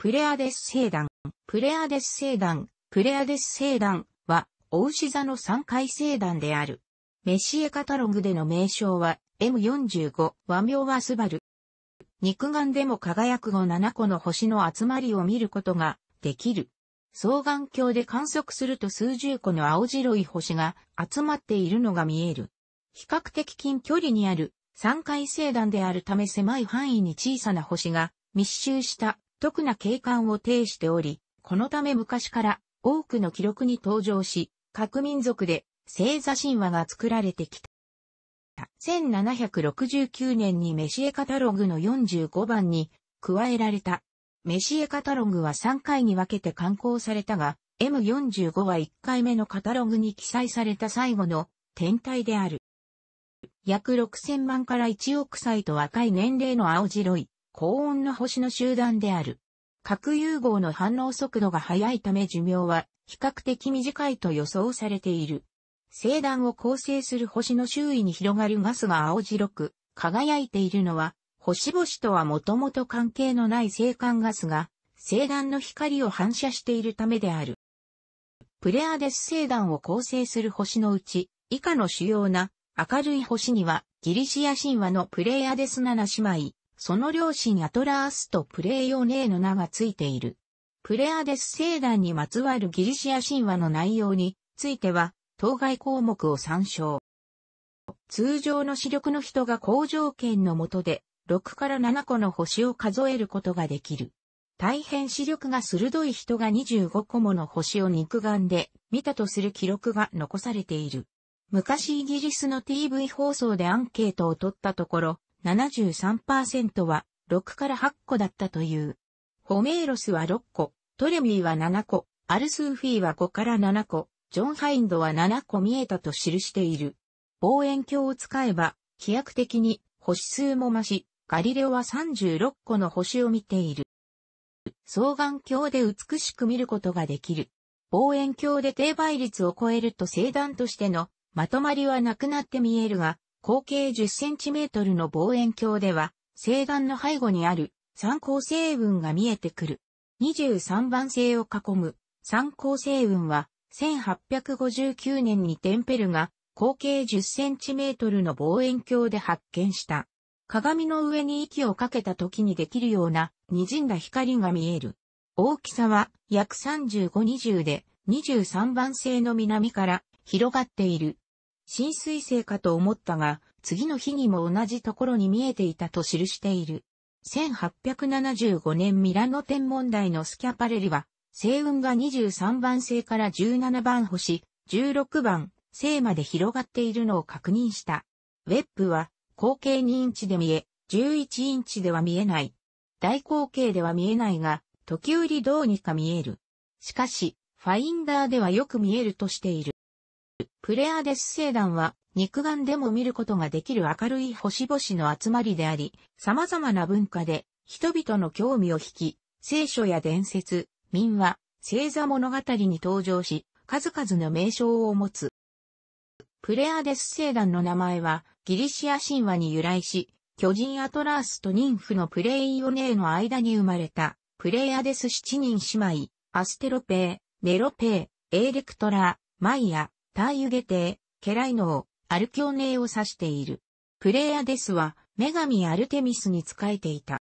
プレアデス星団、プレアデス星団、プレアデス星団は、大牛座の三回星団である。メシエカタログでの名称は、M45、和名はスバル。肉眼でも輝く後7個の星の集まりを見ることができる。双眼鏡で観測すると数十個の青白い星が集まっているのが見える。比較的近距離にある三回星団であるため狭い範囲に小さな星が密集した特な景観を呈しており、このため昔から多くの記録に登場し、各民族で星座神話が作られてきた。1769年にメシエカタログの45番に加えられた。メシエカタログは3回に分けて刊行されたが、M45 は1回目のカタログに記載された最後の天体である。約6000万から1億歳と若い年齢の青白い高温の星の集団である。核融合の反応速度が速いため寿命は比較的短いと予想されている。星団を構成する星の周囲に広がるガスが青白く輝いているのは、星々とはもともと関係のない星間ガスが、星団の光を反射しているためである。プレアデス星団を構成する星のうち、以下の主要な明るい星には、ギリシア神話のプレアデス7姉妹、その両親アトラースとプレーヨネーの名がついている。プレアデス聖団にまつわるギリシア神話の内容については、当該項目を参照。通常の視力の人が好条件の下で、6から7個の星を数えることができる。大変視力が鋭い人が25個もの星を肉眼で見たとする記録が残されている。昔イギリスの TV 放送でアンケートを取ったところ、73%は6から8個だったという。ホメーロスは6個、トレミーは7個、アルスーフィーは5から7個、ジョン・ハインドは7個見えたと記している。望遠鏡を使えば、飛躍的に星数も増し、ガリレオは36個の星を見ている。双眼鏡で美しく見ることができる。望遠鏡で低倍率を超えると星団としてのまとまりはなくなって見えるが、口径 10cm の望遠鏡では、星眼の背後にある三光星雲が見えてくる。23番星を囲む三光星雲は、1859年にテンペルが口径 10cm の望遠鏡で発見した。鏡の上に息をかけた時にできるような滲んだ光が見える。大きさは約3520で23番星の南から広がっている浸水性かと思ったが、次の日にも同じところに見えていたと記している。1875年ミラノ天文台のスキャパレリは、星雲が23番星から17番星、16番星まで広がっているのを確認した。ウェップは、後継2インチで見え、11インチでは見えない。大口径では見えないが、時折どうにか見える。しかし、ファインダーではよく見えるとしている。プレアデス星団は肉眼でも見ることができる明るい星々の集まりであり、様々な文化で人々の興味を引き、聖書や伝説、民話、星座物語に登場し、数々の名称を持つ。プレアデス星団の名前はギリシア神話に由来し、巨人アトラースと妊婦のプレイオネーの間に生まれた、プレイアデス7人姉妹、アステロペー、メロペー、エーレクトラ、マイア、タイユゲテー、ケライノー、アルキョーネーを指している。プレイヤデスは、女神アルテミスに仕えていた。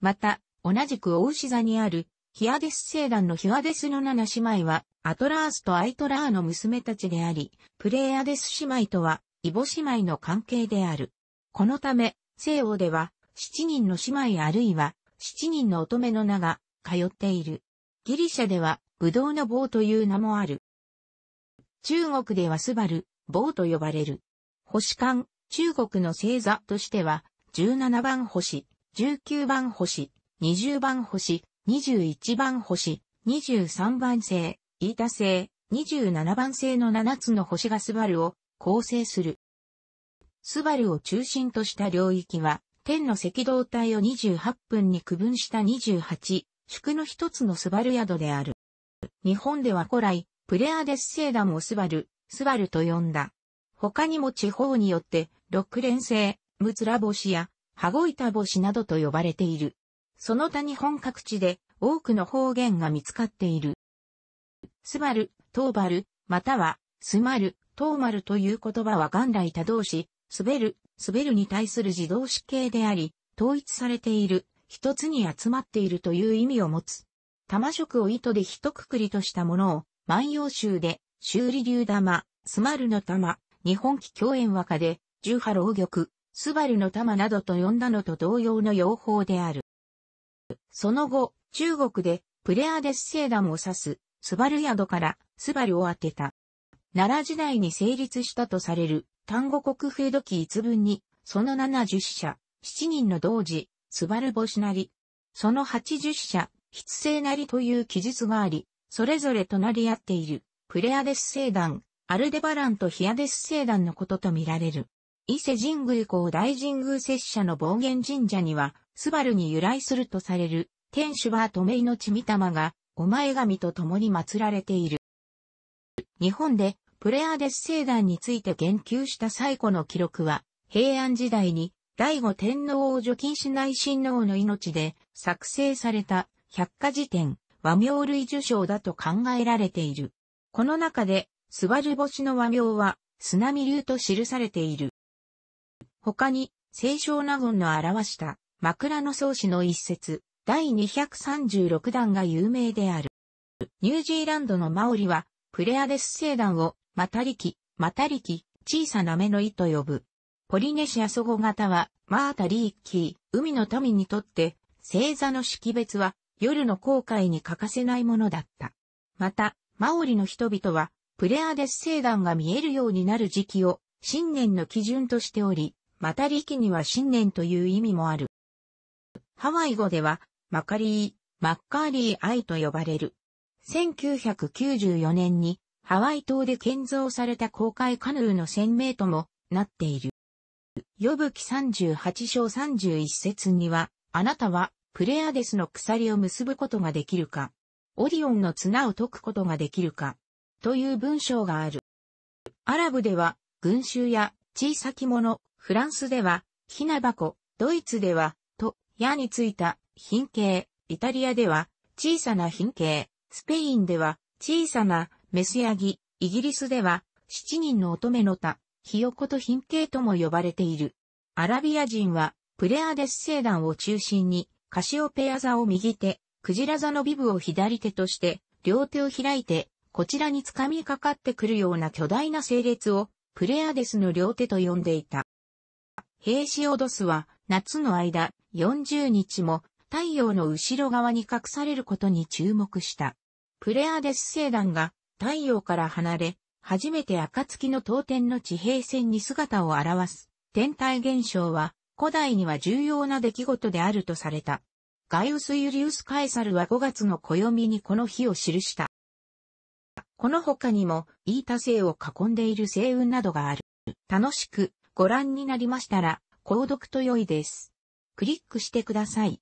また、同じくオウシ座にある、ヒアデス星団のヒアデスの七姉妹は、アトラースとアイトラーの娘たちであり、プレイヤデス姉妹とは、イボ姉妹の関係である。このため、西欧では、七人の姉妹あるいは、七人の乙女の名が、通っている。ギリシャでは、ブドウの棒という名もある。中国ではスバル、棒と呼ばれる。星間、中国の星座としては、17番星、19番星、20番星、21番星、23番星、イータ星、27番星の7つの星がスバルを構成する。スバルを中心とした領域は、天の赤道帯を28分に区分した28、宿の一つのスバル宿である。日本では古来、プレアデス星団をスバル、スバルと呼んだ。他にも地方によって、六連星、ムツラ星や、羽子板星などと呼ばれている。その他日本各地で多くの方言が見つかっている。スバル、トーバル、または、スマル、トーマルという言葉は元来多動詞、滑る、滑るに対する自動詞形であり、統一されている、一つに集まっているという意味を持つ。玉色を糸で一括りとしたものを、万葉集で、修理流玉、スマルの玉、日本記共演和歌で、十波浪玉、スバルの玉などと呼んだのと同様の用法である。その後、中国で、プレアデス星団を指す、スバル宿から、スバルを当てた。奈良時代に成立したとされる、単語国風土記一文に、その七十社、七人の同時、スバル星なり、その八十社、筆星なりという記述があり、それぞれ隣り合っている、プレアデス星団、アルデバランとヒアデス星団のこととみられる。伊勢神宮降、大神宮拙者の暴言神社には、スバルに由来するとされる、天守は止め命御霊が、お前神と共に祀られている。日本で、プレアデス星団について言及した最古の記録は、平安時代に、第五天皇を除菌しない神皇の命で、作成された、百科事典、和名類受賞だと考えられている。この中で、スバル星の和名は、津波流と記されている。他に、清少納言の表した枕草子の一節、第236弾が有名である。ニュージーランドのマオリは、プレアデス星団を、マタリキ、マタリキ、小さな目の意と呼ぶ。ポリネシア祖語型は、マータリーキー、海の民にとって、星座の識別は、夜の航海に欠かせないものだった。また、マオリの人々は、プレアデス星団が見えるようになる時期を、新年の基準としており、また力には新年という意味もある。ハワイ語では、マカリー、マッカーリーアイと呼ばれる。1994年に、ハワイ島で建造された航海カヌーの鮮明ともなっている。呼ぶ記38章31節には、あなたはプレアデスの鎖を結ぶことができるか、オディオンの綱を解くことができるか、という文章がある。アラブでは、群衆や小さきもの、フランスでは、ひな箱、ドイツでは、と、矢についた、品形、イタリアでは、小さな品形、スペインでは、小さな、メスヤギ、イギリスでは、七人の乙女の他、ひよこと品形とも呼ばれている。アラビア人は、プレアデス星団を中心に、カシオペア座を右手、クジラ座のビブを左手として、両手を開いて、こちらにつかみかかってくるような巨大な整列を、プレアデスの両手と呼んでいた。ヘーシオドスは、夏の間、40日も、太陽の後ろ側に隠されることに注目した。プレアデス星団が、太陽から離れ、初めて暁の当天の地平線に姿を現す。天体現象は、古代には重要な出来事であるとされた。ガイウス・ユリウス・カエサルは5月の暦にこの日を記した。この他にも、イータ星を囲んでいる星雲などがある。楽しくご覧になりましたら、購読と良いです。クリックしてください。